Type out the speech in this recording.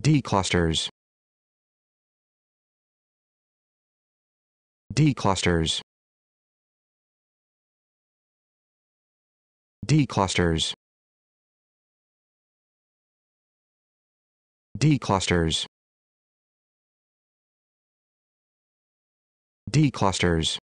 D clusters. D clusters. D clusters. D clusters. D clusters.